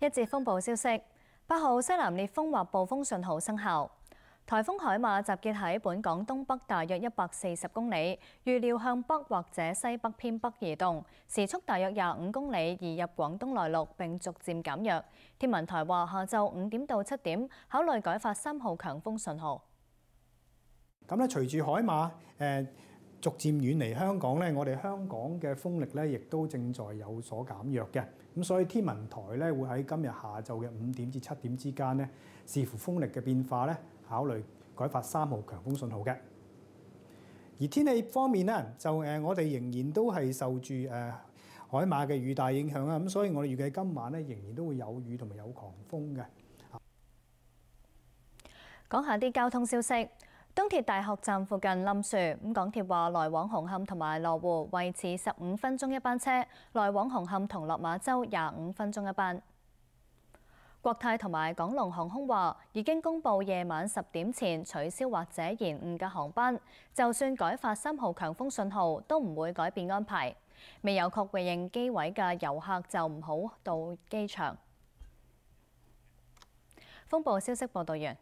一節風暴消息，八號西南烈風或暴風信號生效。颱風海馬集結喺本港東北大約一百四十公里，預料向北或者西北偏北移動，時速大約廿五公里，移入廣東內陸並逐漸減弱。天文台話下晝五點到七點，考慮改發三號強風信號。咁咧，随住海馬誒。逐漸遠離香港咧，我哋香港嘅風力咧，亦都正在有所減弱嘅。咁所以天文台咧會喺今日下晝嘅五點至七點之間咧，視乎風力嘅變化咧，考慮改發三號強風信號嘅。而天氣方面咧，就誒我哋仍然都係受住誒海馬嘅雨大影響啊。咁所以我哋預計今晚咧仍然都會有雨同埋有狂風嘅。講下啲交通消息。東铁大学站附近冧樹，咁港鐵話來往紅磡同埋羅湖維持十五分鐘一班車，來往紅磡同落馬洲廿五分鐘一班。國泰同埋港龍航空話已經公布夜晚十點前取消或者延誤嘅航班，就算改發三號強風信號都唔會改變安排。未有確認機位嘅遊客就唔好到機場。風暴消息報導完。